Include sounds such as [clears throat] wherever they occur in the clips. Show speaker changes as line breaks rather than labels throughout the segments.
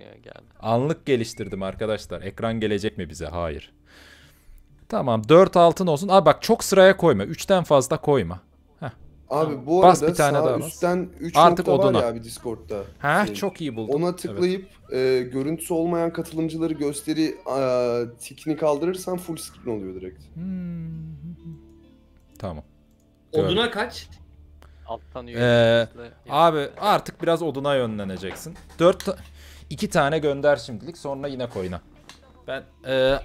Ya, Anlık geliştirdim arkadaşlar. Ekran gelecek mi bize? Hayır. Tamam 4 altın olsun. Abi bak çok sıraya koyma. 3'ten fazla koyma.
Heh. Abi bu Bas arada bir tane sağ daha üstten 3 Artık nokta oduna. var ya abi Discord'da. Ha Şey, çok iyi buldum. Ona tıklayıp e, görüntüsü olmayan katılımcıları gösteri a, tikini kaldırırsan full screen oluyor direkt. Hmm. Tamam. Oduna
kaç?
Alttan yürüyüp Ee, Abi artık biraz oduna yönleneceksin. 4 İki tane gönder şimdilik sonra yine koyuna. Ben e,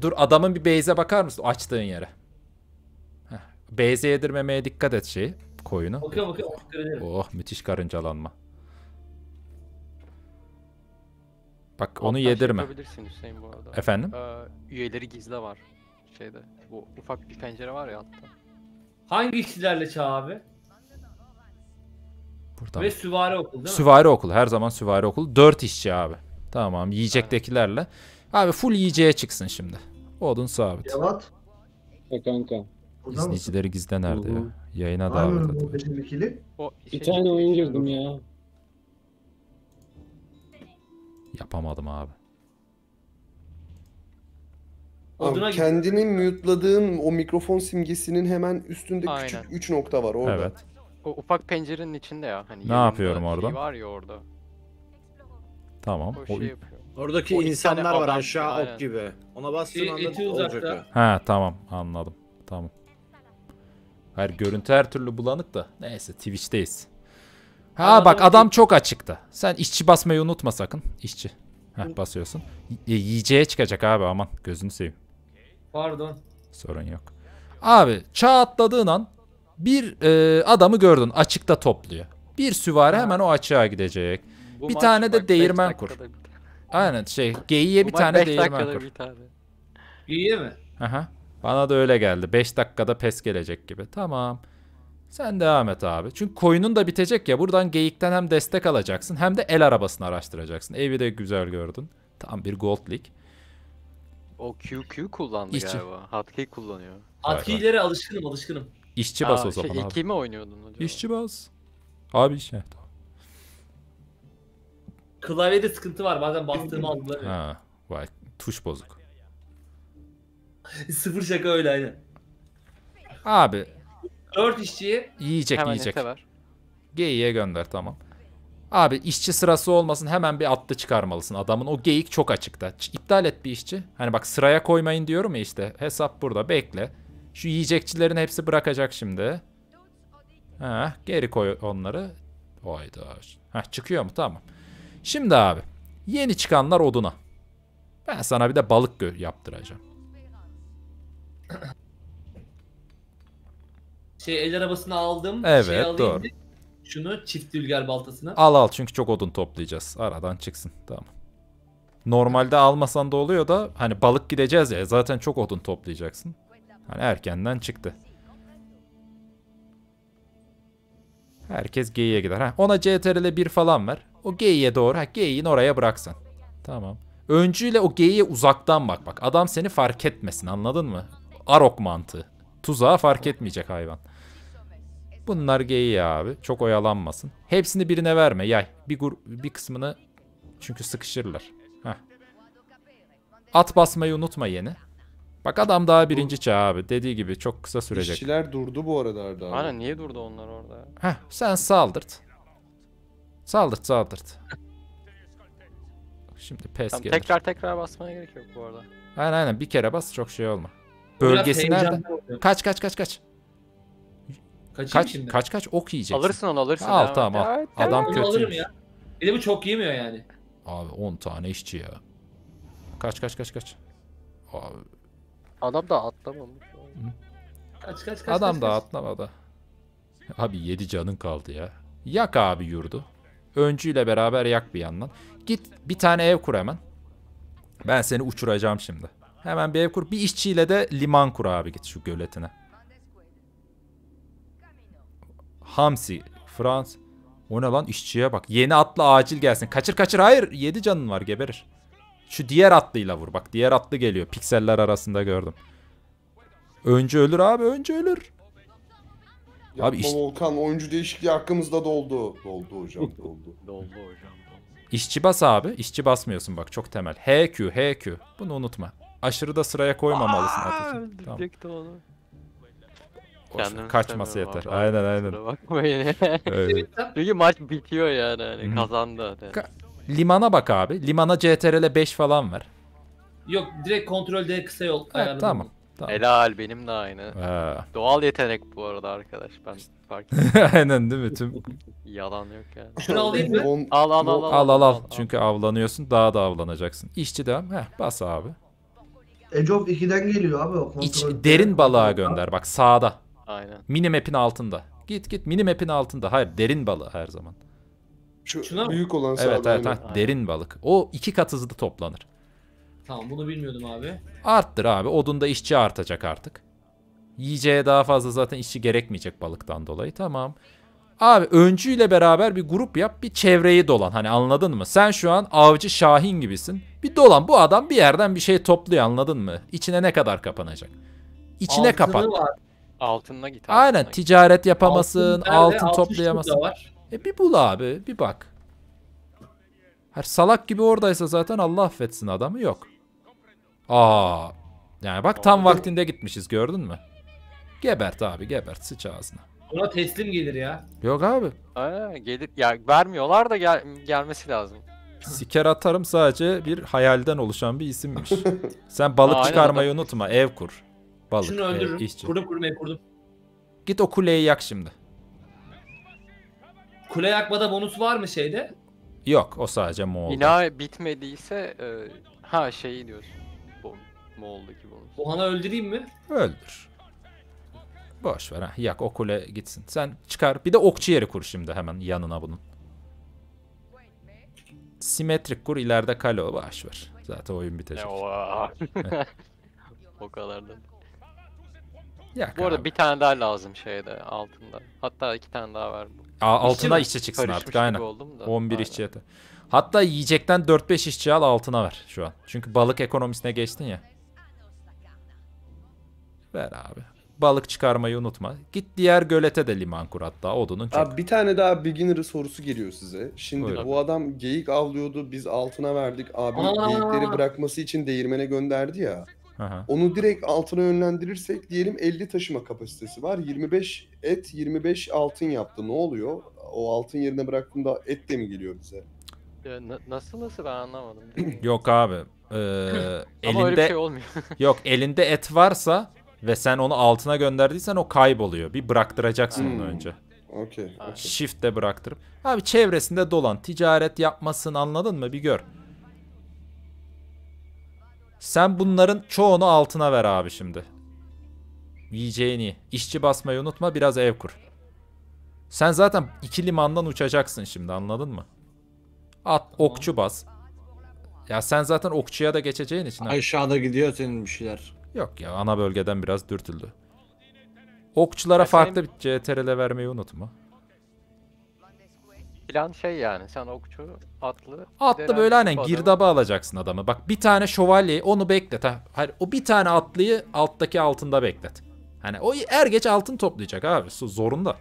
dur adamın bir beyze bakar mısın açtığın yere? beyze yedirmemeye dikkat et şey koyunu. Bakıyorum bakıyorum. Oh müthiş karıncalanma. Bak Alttan onu şey yedirme. Yapabilirsin Hüseyin bu arada. Efendim?
Ee, üyeleri gizli var. Şeyde bu ufak bir pencere var ya altta. Hangi işçilerle çağ abi?
Buradan. Ve süvari okul değil mi? Süvari okulu. Her zaman süvari okul. Dört işçi abi. Tamam yiyecektekilerle. Abi full yiyeceğe çıksın şimdi. Odun sabit.
Cevat. E kanka.
İzleyicileri
gizle nerede ya? Yayına davet
et.
Bir şey tane oyun girdim ya. Yapamadım abi. Abi kendini mute'ladığın o mikrofon simgesinin hemen üstünde Aynen. küçük 3 nokta var orada. Evet.
O ufak pencerenin içinde ya. Hani Ne yapıyorum şey orada? Şey var ya orada.
Tamam. O şey
Oradaki O insanlar var aşağı aynen. ok gibi. Ona bastığın İ- anda iti olacak. uzakta.
Ha tamam anladım. Tamam. Her görüntü her türlü bulanık da. Neyse Twitch'teyiz. Ha Adam bak adam çok açıkta. Sen işçi basmayı unutma sakın. İşçi. Heh, basıyorsun. Y- yiyeceğe çıkacak abi aman gözünü seveyim. Pardon. Sorun yok. Abi çağ atladığın an bir e, adamı gördün açıkta topluyor. Bir süvari hemen o açığa gidecek. Bu bir tane de değirmen kur. dakikada Aynen şey geyiğe bir tane değirmen kur.
bir
İyi mi?
Aha. Bana da öyle geldi. 5 dakikada pes gelecek gibi. Tamam. Sen devam et abi. Çünkü koyunun da bitecek ya. Buradan geyikten hem destek alacaksın hem de el arabasını araştıracaksın. Evi de güzel gördün. Tam bir gold league.
O QQ kullandı İşçi. galiba. Hotkey kullanıyor. Vay alışkınım alışkınım.
İşçi bas Aa, o şey, zaman şey, abi. mi oynuyordun acaba?
İşçi bas. Abi işte. Tamam.
Klavyede sıkıntı var. Bazen bastığımı algılamıyor.
Ha, vay. Tuş bozuk.
[laughs] Sıfır şaka öyle aynı.
Abi. dört işçiyi. Yiyecek Hemen yiyecek. Hemen Geyiğe gönder tamam. Abi işçi sırası olmasın hemen bir attı çıkarmalısın adamın. O geyik çok açıkta. İptal et bir işçi. Hani bak sıraya koymayın diyorum ya işte. Hesap burada bekle. Şu yiyecekçilerin hepsi bırakacak şimdi. Ha, geri koy onları. Hayda. Ha, çıkıyor mu? Tamam. Şimdi abi. Yeni çıkanlar oduna. Ben sana bir de balık yaptıracağım. [clears throat]
Şey el arabasını aldım. Şey evet şey doğru. Şunu çift dülger baltasını. Al
al çünkü çok odun toplayacağız. Aradan çıksın. Tamam. Normalde almasan da oluyor da hani balık gideceğiz ya zaten çok odun toplayacaksın. Hani erkenden çıktı. Herkes G'ye gider. Ha, ona CTRL 1 falan ver. O G'ye doğru. Ha, G'yi oraya bıraksan. Tamam. Öncüyle o G'ye uzaktan bak. Bak adam seni fark etmesin anladın mı? Arok mantığı. Tuzağa fark etmeyecek hayvan. Bunlar G'ye abi. Çok oyalanmasın. Hepsini birine verme yay. Bir, gur bir kısmını çünkü sıkışırlar. Heh. At basmayı unutma yeni. Bak adam daha birinci çağ abi. Dediği gibi çok kısa sürecek.
İşçiler durdu bu arada Arda abi. Aynen niye durdu onlar orada?
Heh sen saldırt. Saldırt saldırt. Şimdi pes tamam, gelir. Tekrar
tekrar basmana gerek yok bu arada.
Aynen aynen bir kere bas çok şey olma. Bölgesi nerede? Kaç kaç kaç kaç. Kaçayım kaç, şimdi. Kaç kaç ok yiyeceksin. Alırsın onu alırsın. Al ya. tamam al. Evet, Adam kötü. Alırım ya.
Bir de bu çok yemiyor yani.
Abi 10 tane işçi ya. Kaç kaç kaç kaç. Abi
Adam da atlamamış. Kaç kaç kaç. Adam kaç, da kaç.
atlamadı. Abi 7 canın kaldı ya. Yak abi yurdu. Öncüyle beraber yak bir yandan. Git bir tane ev kur hemen. Ben seni uçuracağım şimdi. Hemen bir ev kur. Bir işçiyle de liman kur abi git şu göletine. Hamsi. Frans. O ne lan işçiye bak. Yeni atla acil gelsin. Kaçır kaçır hayır. 7 canın var geberir. Şu diğer atlıyla vur. Bak diğer atlı geliyor. Pikseller arasında gördüm.
Önce ölür abi önce ölür. Yapma abi işte... Volkan oyuncu değişikliği hakkımızda [laughs] doldu. Doldu hocam doldu. doldu hocam.
İşçi bas abi. İşçi basmıyorsun bak çok temel. HQ HQ. Bunu unutma. Aşırı da sıraya koymamalısın ateşi. Tamam. Onu. kaçması yeter. Abi. Aynen aynen. Bakmayın. [laughs] Çünkü maç bitiyor yani. Hani
kazandı. Yani. Ka
Limana bak abi. Limana CTRL 5 falan ver.
Yok direkt kontrol D kısa yol. Evet, tamam. Tamam. Helal benim de aynı. Ee. Doğal yetenek bu arada arkadaş ben fark [laughs] Aynen değil mi? Tüm... Yalan yok yani. [laughs]
Şunu alayım mı? On... Al al al. Al al al. al, al.
Çünkü avlanıyorsun daha da avlanacaksın. İşçi devam. Heh bas abi.
Age of 2'den geliyor abi. O İç,
derin balığa gönder bak sağda. Aynen. Minimap'in altında. Git git minimap'in altında. Hayır derin balığı her zaman.
Şu Şuna mı? büyük olan Evet evet, evet.
derin balık. O iki kat hızlı toplanır.
Tamam bunu bilmiyordum abi.
Arttır abi. Odunda işçi artacak artık. Yiyeceğe daha fazla zaten işçi gerekmeyecek balıktan dolayı. Tamam. Abi öncüyle beraber bir grup yap bir çevreyi dolan hani anladın mı? Sen şu an avcı Şahin gibisin. Bir dolan bu adam bir yerden bir şey topluyor anladın mı? İçine ne kadar kapanacak? İçine Altını kapat. Var.
Altınla git. Altınla Aynen git. ticaret yapamasın, altın, altın toplayamazsın. Var. E bir bul
abi bir bak. Her salak gibi oradaysa zaten Allah affetsin adamı yok. Aa. Yani bak tam vaktinde gitmişiz gördün mü? Gebert abi gebert sıç ağzına.
Ona teslim gelir ya. Yok abi. Aa, gelir ya vermiyorlar da gel gelmesi lazım.
Siker atarım sadece bir hayalden oluşan bir isimmiş. [laughs] Sen balık Aa, çıkarmayı adam. unutma ev kur. Balık. Şunu öldürürüm. Ev, işçi. Kurdum kurdum ev kurdum. Git o kuleyi yak şimdi.
Kule yakmada bonus var mı şeyde?
Yok o sadece Moğol.
Bina bitmediyse e, ha şeyi diyorsun. Bon, Moğol'daki bonus.
Bohan'ı öldüreyim mi? Öldür. Boş ver ha. Yak o kule gitsin. Sen çıkar. Bir de okçu yeri kur şimdi hemen yanına bunun. Simetrik kur ileride kale o. Boş ver. Zaten oyun bitecek. [laughs]
o kadar da. Yak Bu arada abi. bir tane daha lazım şeyde altında. Hatta iki tane daha var.
Aa, altına işçi, işçi çıksın artık aynen. Oldum da. 11 aynen. işçi yeter. Hatta yiyecekten 4-5 işçi al altına ver şu an. Çünkü balık ekonomisine geçtin ya. Ver abi. Balık çıkarmayı unutma. Git diğer gölete de liman kur hatta odunun çok. Abi bir
tane daha beginner sorusu geliyor size. Şimdi Buyurun. bu adam geyik avlıyordu biz altına verdik. Abi geyikleri bırakması için değirmene gönderdi ya. Aha. Onu direkt altına yönlendirirsek diyelim 50 taşıma kapasitesi var. 25 et, 25 altın yaptı. Ne oluyor? O altın yerine bıraktığında et de mi geliyor bize?
nasıl nasıl ben anlamadım.
[clears throat] Yok abi. Ee, elinde öyle şey olmuyor. [laughs] yok elinde et varsa ve sen onu altına gönderdiysen o kayboluyor. Bir bıraktıracaksın hmm. onu önce. Okay, okay. Shift'te bıraktırıp. Abi çevresinde dolan, ticaret yapmasın anladın mı? Bir gör. Sen bunların çoğunu altına ver abi şimdi. Yiyeceğini. işçi basmayı unutma biraz ev kur. Sen zaten iki limandan uçacaksın şimdi anladın mı? At okçu bas. Ya sen zaten okçuya da geçeceğin için. abi. Aşağıda gidiyor senin bir şeyler. Yok ya ana bölgeden biraz dürtüldü. Okçulara farklı bir CTRL vermeyi unutma
plan şey yani sen okçu atlı. Atlı böyle hani girdaba
alacaksın adamı. Bak bir tane şövalyeyi onu beklet. Ha. Hayır, o bir tane atlıyı alttaki altında beklet. Hani o er geç altın toplayacak abi zorunda.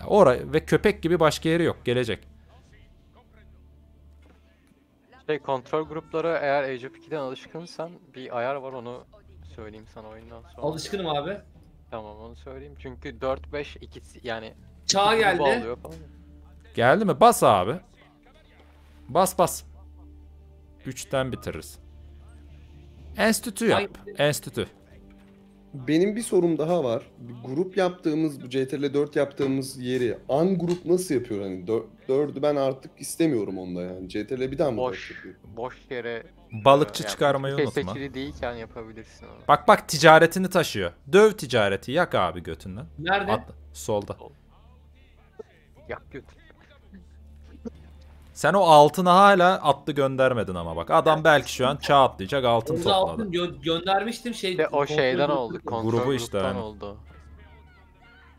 Ya oraya ve köpek gibi başka yeri yok gelecek.
Şey kontrol grupları eğer Age of 2'den alışkınsan bir ayar var onu söyleyeyim sana oyundan sonra. Alışkınım abi. Tamam onu söyleyeyim çünkü 4 5 2 yani Çağ geldi.
Geldi mi? Bas abi. Bas bas.
Üçten bitiririz.
Enstitü yap.
Enstitü. Benim bir sorum daha var. Bir grup yaptığımız, bu CTRL 4 yaptığımız yeri an grup nasıl yapıyor? Hani 4'ü ben artık istemiyorum onda yani. CTRL bir daha mı? Boş, yapıyor?
boş yere Balıkçı e, yani, çıkarmayı şey unutma. Seçili değilken hani yapabilirsin onu.
Bak bak ticaretini
taşıyor. Döv ticareti yak abi götünden. Nerede? Atla. Solda.
Yak götünden.
Sen o altına hala attı göndermedin ama bak. Adam belki şu an çağ atlayacak altın Orada topladı.
altın gö- göndermiştim şey. İşte o şeyden oldu. Kontrol
Grubu işte gruptan oldu.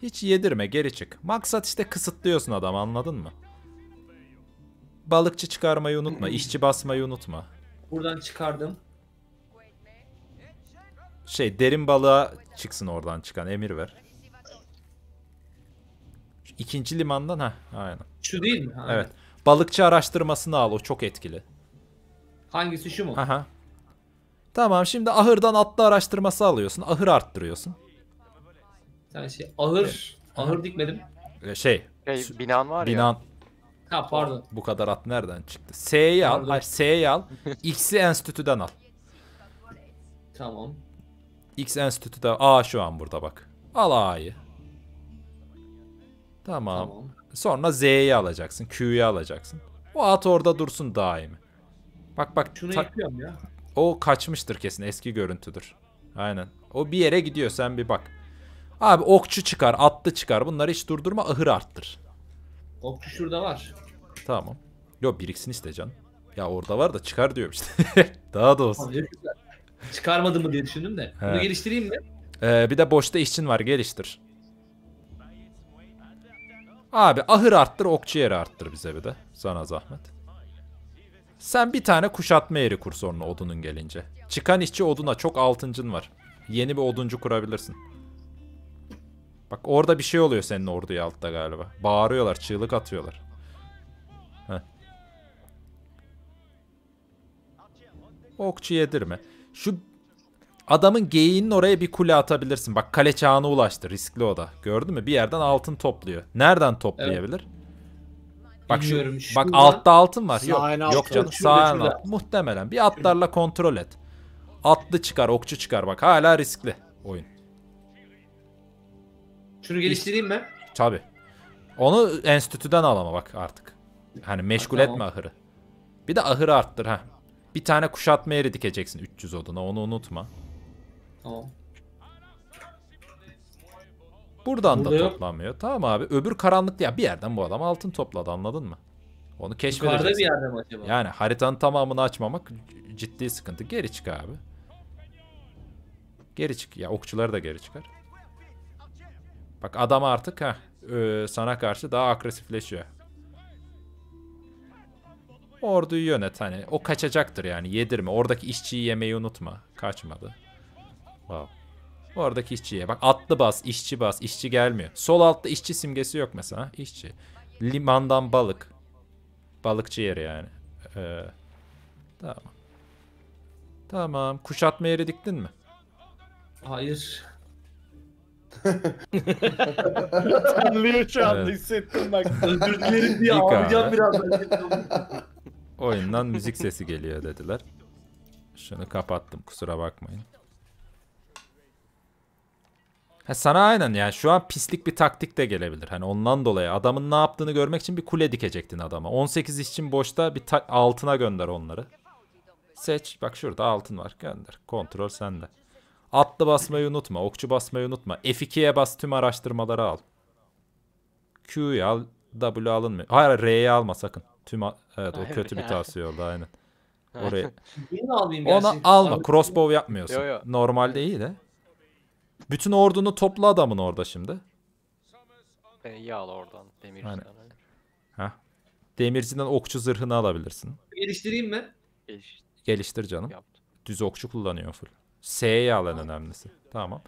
Hiç yedirme geri çık. Maksat işte kısıtlıyorsun adamı anladın mı? Balıkçı çıkarmayı unutma. Hmm. işçi basmayı unutma.
Buradan çıkardım.
Şey derin balığa çıksın oradan çıkan emir ver. İkinci limandan ha aynen. Şu değil mi? Ha, Evet. Balıkçı araştırmasını al o çok etkili.
Hangisi şu mu? Aha.
Tamam şimdi ahırdan atlı araştırması alıyorsun. Ahır arttırıyorsun.
Sen şey ahır evet. ahır dikmedim.
Ee, şey Şey, binan var ya. binan Ha pardon. bu kadar at nereden çıktı? S'yi al. Pardon. Hayır S'yi al. X'i enstitüden al. Tamam. X enstitüden A şu an burada bak. Al A'yı. Tamam. Tamam. Sonra Z'yi alacaksın. Q'yu alacaksın. O at orada dursun daimi. Bak bak.
Şunu yapıyorum ya.
O kaçmıştır kesin. Eski görüntüdür. Aynen. O bir yere gidiyor. Sen bir bak. Abi okçu çıkar. Atlı çıkar. Bunları hiç durdurma. Ahır arttır.
Okçu şurada var.
Tamam. Yo biriksin işte can. Ya orada var da çıkar diyorum işte. [laughs] Daha da olsun. çıkarmadı mı diye düşündüm de. He. geliştireyim mi? Ee, bir de boşta işçin var. Geliştir. Abi ahır arttır okçu arttır bize bir de. Sana zahmet. Sen bir tane kuşatma yeri kur sonra odunun gelince. Çıkan işçi oduna çok altıncın var. Yeni bir oduncu kurabilirsin. Bak orada bir şey oluyor senin orduya altta galiba. Bağırıyorlar, çığlık atıyorlar. Heh. Okçu yedirme. Şu Adamın geyiğinin oraya bir kule atabilirsin. Bak kale çağına ulaştı. Riskli o da. Gördün mü? Bir yerden altın topluyor. Nereden toplayabilir? Evet. Bak şu, şu bak altta altın var. Yok, altın. yok canım. Sağ alt. Muhtemelen bir atlarla kontrol et. Atlı çıkar, okçu çıkar. Bak hala riskli oyun. Şunu geliştireyim mi? Tabi. Onu enstitüden al ama bak artık. Hani meşgul ha, tamam. ahırı. Bir de ahırı arttır ha. Bir tane kuşatma yeri dikeceksin 300 oduna onu unutma. Buradan Burada da yok. toplanmıyor. Tamam abi. Öbür karanlıkta ya bir yerden bu adam altın topladı anladın mı? Onu keşfedeceksin. Yukarıda bir yerde mi acaba? Yani haritanın tamamını açmamak ciddi sıkıntı. Geri çık abi. Geri çık. Ya okçuları da geri çıkar. Bak adam artık ha e, sana karşı daha agresifleşiyor. Orduyu yönet hani. O kaçacaktır yani yedirme. Oradaki işçiyi yemeyi unutma. Kaçmadı. Wow. Bu aradaki işçiye bak atlı bas, işçi bas, işçi gelmiyor. Sol altta işçi simgesi yok mesela. İşçi. Limandan balık. Balıkçı yeri yani. Ee, tamam. Tamam. Kuşatma yeri diktin mi? Hayır.
Terliyor şu anda evet. hissettim bak. [laughs] Özür dilerim diye ağlayacağım biraz.
Oyundan müzik sesi geliyor dediler. Şunu kapattım kusura bakmayın. Ha, sana aynen yani şu an pislik bir taktik de gelebilir. Hani ondan dolayı adamın ne yaptığını görmek için bir kule dikecektin adama. 18 için boşta bir altına gönder onları. Seç. Bak şurada altın var. Gönder. Kontrol sende. Atlı basmayı unutma. Okçu basmayı unutma. F2'ye bas tüm araştırmaları al. Q'yu al. W alın mı? Hayır R'yi alma sakın. Tüm evet o kötü bir tavsiye oldu aynen. Oraya. Onu alma. Crossbow yapmıyorsun. Normalde iyi de. Bütün ordunu topla adamın orada şimdi.
Beni al oradan demirciden.
Aynen. Demirciden okçu zırhını alabilirsin.
Geliştireyim mi?
Geliş- Geliştir canım. Yaptım. Düz okçu kullanıyor full. S'ye al en önemlisi. Tamam.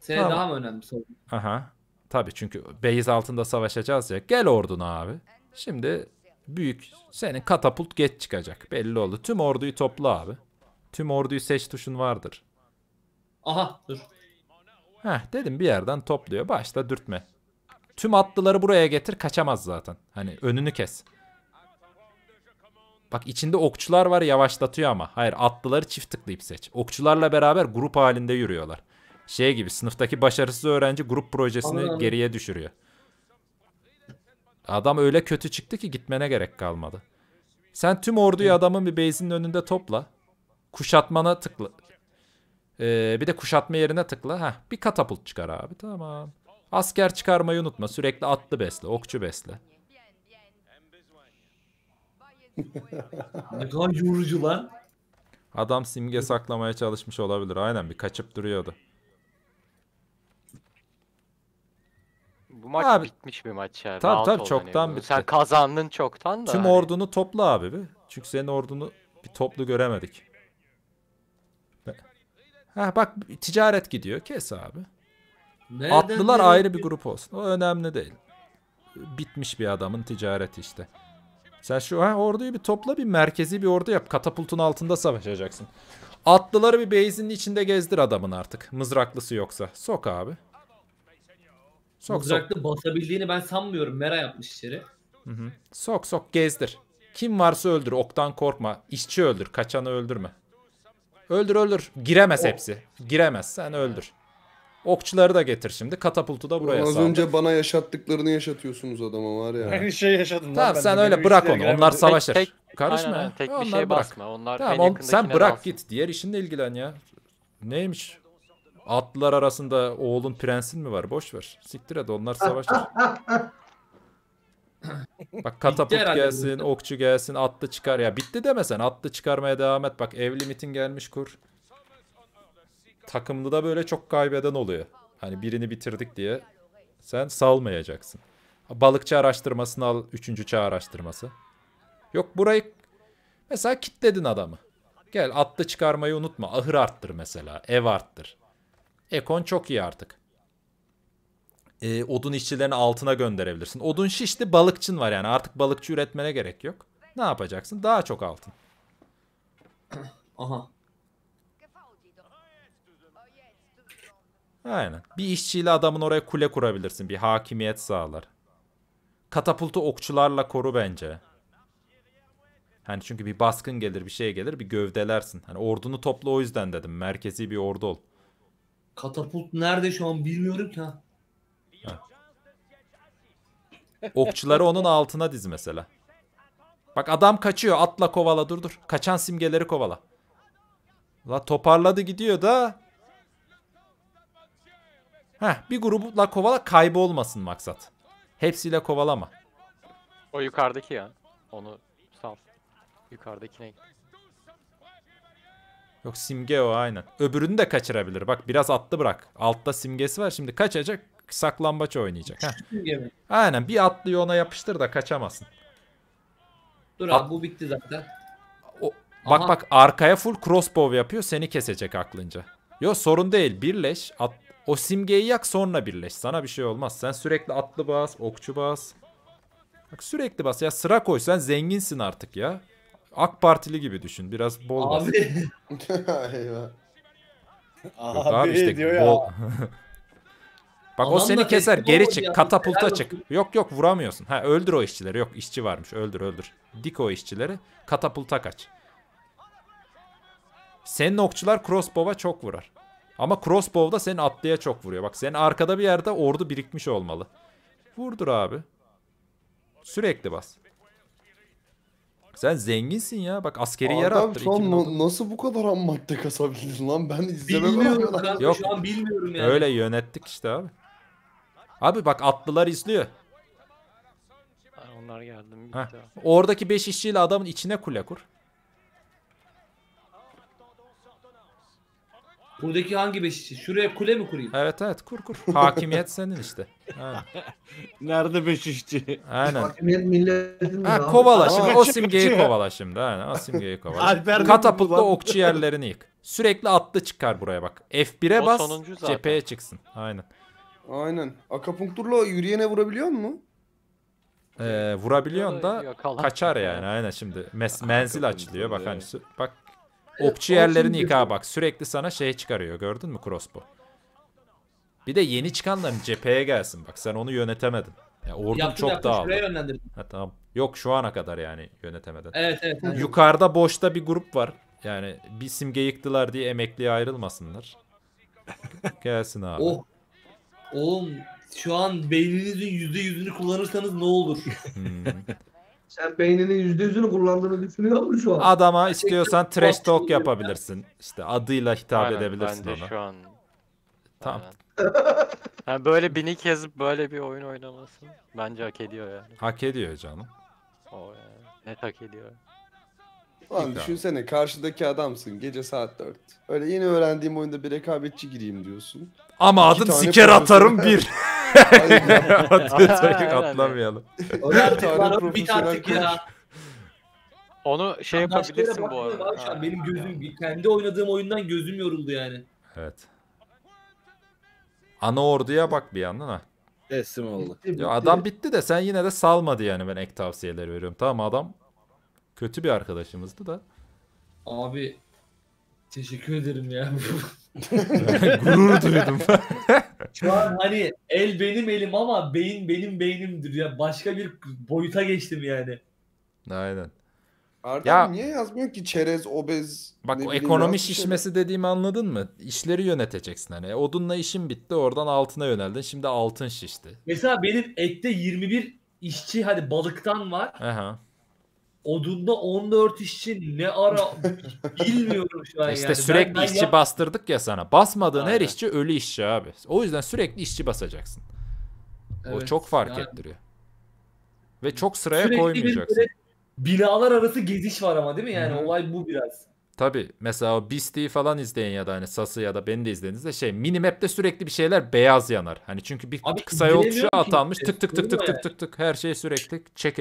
S Tamam. daha mı önemli Aha. Tabii çünkü base altında savaşacağız ya. Gel orduna abi. Şimdi büyük senin katapult geç çıkacak. Belli oldu. Tüm orduyu topla abi. Tüm orduyu seç tuşun vardır. Aha dur. Heh dedim bir yerden topluyor. Başta dürtme. Tüm atlıları buraya getir kaçamaz zaten. Hani önünü kes. Bak içinde okçular var yavaşlatıyor ama. Hayır atlıları çift tıklayıp seç. Okçularla beraber grup halinde yürüyorlar. Şey gibi sınıftaki başarısız öğrenci grup projesini Anladım. geriye düşürüyor. Adam öyle kötü çıktı ki gitmene gerek kalmadı. Sen tüm orduyu adamın bir base'inin önünde topla. Kuşatmana tıkla ee, bir de kuşatma yerine tıkla. Heh, bir katapult çıkar abi tamam. Asker çıkarmayı unutma. Sürekli atlı besle, okçu besle. ne kadar
yorucu lan.
Adam simge saklamaya çalışmış olabilir. Aynen bir kaçıp duruyordu. Bu maç abi, bitmiş bir maç ya. Tabi tabii çoktan bitti. Sen
kazandın çoktan da. Tüm hani.
ordunu topla abi bir. Çünkü senin ordunu bir toplu göremedik. Ha bak ticaret gidiyor. Kes abi. Nereden Atlılar nereden ayrı bir grup olsun. O önemli değil. Bitmiş bir adamın ticareti işte. Sen şu ha, orduyu bir topla bir merkezi bir ordu yap. Katapultun altında savaşacaksın. Atlıları bir beyzinin içinde gezdir adamın artık. Mızraklısı yoksa. Sok abi. Sok, Mızraklı
sok. basabildiğini ben sanmıyorum. Mera yapmış içeri.
Hı hı. Sok sok gezdir. Kim varsa öldür. Oktan korkma. İşçi öldür. Kaçanı öldürme. Öldür öldür. Giremez hepsi. Giremez. Sen öldür. Okçuları da getir şimdi. Katapultu da buraya Az önce
bana yaşattıklarını yaşatıyorsunuz adama var ya. Aynı şey yaşadım. lan Tamam ben sen öyle bırak işlere onu. Onlar giremedim. savaşır. Tek- Karışma. Aynen, ya. aynen. Tek bir şey şeye bırak. basma. Onlar
Tamam en sen bırak bas. git. Diğer işinle ilgilen ya. Neymiş? Atlılar arasında oğlun prensin mi var? Boş ver. Siktir hadi. onlar savaşır. [laughs] Bak katapult gelsin, okçu gelsin, atlı çıkar. Ya bitti demesen atlı çıkarmaya devam et. Bak ev limitin gelmiş kur. Takımlı da böyle çok kaybeden oluyor. Hani birini bitirdik diye sen salmayacaksın. Balıkçı araştırmasını al. Üçüncü çağ araştırması. Yok burayı mesela kitledin adamı. Gel atlı çıkarmayı unutma. Ahır arttır mesela. Ev arttır. Ekon çok iyi artık e, odun işçilerini altına gönderebilirsin. Odun şişti balıkçın var yani artık balıkçı üretmene gerek yok. Ne yapacaksın? Daha çok altın. [coughs] Aha. Aynen. Bir işçiyle adamın oraya kule kurabilirsin. Bir hakimiyet sağlar. Katapultu okçularla koru bence. Hani çünkü bir baskın gelir bir şey gelir bir gövdelersin. Hani ordunu topla o yüzden dedim. Merkezi bir ordu ol. Katapult
nerede şu an bilmiyorum ki ha.
Okçuları onun altına diz mesela. Bak adam kaçıyor. Atla kovala dur dur. Kaçan simgeleri kovala. La toparladı gidiyor da. Heh, bir grupla kovala kaybolmasın maksat. Hepsiyle kovalama.
O yukarıdaki ya. Onu sal. Yukarıdakine
Yok simge o aynen. Öbürünü de kaçırabilir. Bak biraz attı bırak. Altta simgesi var. Şimdi kaçacak saklambaç oynayacak. Aynen bir atlıyor ona yapıştır da kaçamasın.
Dur abi At- bu bitti zaten. O,
bak Aha. bak arkaya full crossbow yapıyor seni kesecek aklınca. Yo sorun değil birleş. At, o simgeyi yak sonra birleş. Sana bir şey olmaz. Sen sürekli atlı bas, okçu bas. Bak sürekli bas ya sıra koy sen zenginsin artık ya. AK Partili gibi düşün. Biraz bol bas. Abi.
[laughs] Eyvah. abi, abi işte diyor bol...
ya. [laughs] Bak Adam o seni keser. Geri çık. Ya, katapulta çık. Yok yok vuramıyorsun. Ha öldür o işçileri. Yok işçi varmış. Öldür öldür. Dik o işçileri. Katapulta kaç. Senin okçular crossbow'a çok vurar. Ama crossbow'da senin atlıya çok vuruyor. Bak senin arkada bir yerde ordu birikmiş olmalı. Vurdur abi. Sürekli bas. Sen zenginsin ya. Bak askeri yer attır. Şu
an nasıl bu kadar ham madde kasabildin lan? Ben izlemem. Bilmiyorum. Yok.
Şu an
bilmiyorum
yani. Öyle
yönettik işte abi. Abi bak atlılar izliyor.
Onlar geldim. Heh. Oradaki
5 işçiyle adamın içine kule kur. Buradaki hangi 5 işçi? Şuraya kule mi kurayım? Evet evet kur kur. [laughs] Hakimiyet senin işte. Ha. Nerede 5 işçi? Aynen. Hakimiyet
milletin ha, kovala şimdi. O simgeyi şey- kovala şimdi. Aynen o simgeyi kovala. Katapultla okçu
yerlerini yık. Sürekli atlı çıkar buraya bak. F1'e bas cepheye çıksın. Aynen.
Aynen. Akapunkturla yürüyene vurabiliyor mu?
Ee, vurabiliyorsun da kaçar yani aynen şimdi. Mes menzil açılıyor bak hani bak e, okçu yerlerini yıka bak. Sürekli sana şey çıkarıyor gördün mü crossbow. Bir de yeni çıkanların cepheye gelsin bak sen onu yönetemedin. Ya ordun Yaptım, çok daha. Ha, tamam. Yok şu ana kadar yani yönetemedin. Evet evet. evet. Yukarıda boşta bir grup var. Yani bir simge yıktılar diye emekliye ayrılmasınlar. [laughs] Gelsin abi. Oh
Oğlum şu an beyninizin yüzde yüzünü kullanırsanız ne olur? [laughs] Hmm. Sen beyninin yüzde yüzünü kullandığını düşünüyor musun şu
an? Adama istiyorsan trash talk yapabilirsin. İşte adıyla hitap Aynen, edebilirsin bence ona. şu an.
Tamam. Yani böyle binik yazıp böyle bir oyun oynamasın. bence hak ediyor
yani. Hak ediyor canım. O yani. Net hak ediyor. Lan düşünsene karşıdaki adamsın gece saat 4. Öyle yeni öğrendiğim oyunda bir rekabetçi gireyim diyorsun. Ama İki adım siker atarım bir. [laughs] Atlamayalım.
Bir Bir
ya.
Onu şey
yapabilirsin bu arada. Ha.
benim gözüm kendi oynadığım oyundan gözüm yoruldu yani.
Evet. Ana orduya bak bir yandan ha. Teslim oldu. Ya adam bitti de sen yine de salmadı yani ben ek tavsiyeleri veriyorum. Tamam adam kötü bir arkadaşımızdı da. Abi
teşekkür ederim ya. [laughs] Gurur duydum. [laughs] Şu an hani el benim elim ama beyin benim beynimdir ya. Başka
bir boyuta geçtim yani. Aynen. Arda ya, niye yazmıyor ki çerez, obez? Bak o ekonomi şişmesi
şey. dediğimi anladın mı? İşleri yöneteceksin hani. E, odunla işim bitti oradan altına yöneldin. Şimdi altın şişti. Mesela benim ette 21 işçi hadi balıktan var. Aha odunda 14 işçi ne ara [laughs] bilmiyorum şu an e işte yani. sürekli ben, işçi ben bastırdık ya sana. Basmadığın Aynen. her işçi ölü işçi abi. O yüzden sürekli işçi basacaksın. Evet, o çok fark yani. ettiriyor. Ve çok sıraya sürekli koymayacaksın.
binalar arası geziş var ama değil mi? Yani Hı-hı. olay bu biraz.
Tabi mesela o Beastie falan izleyin ya da hani Sas'ı ya da beni de izlediğinizde şey minimap'te sürekli bir şeyler beyaz yanar. Hani çünkü bir Abi, kısa yol tuşu atanmış tık tık tık tık tık tık tık her şey sürekli çek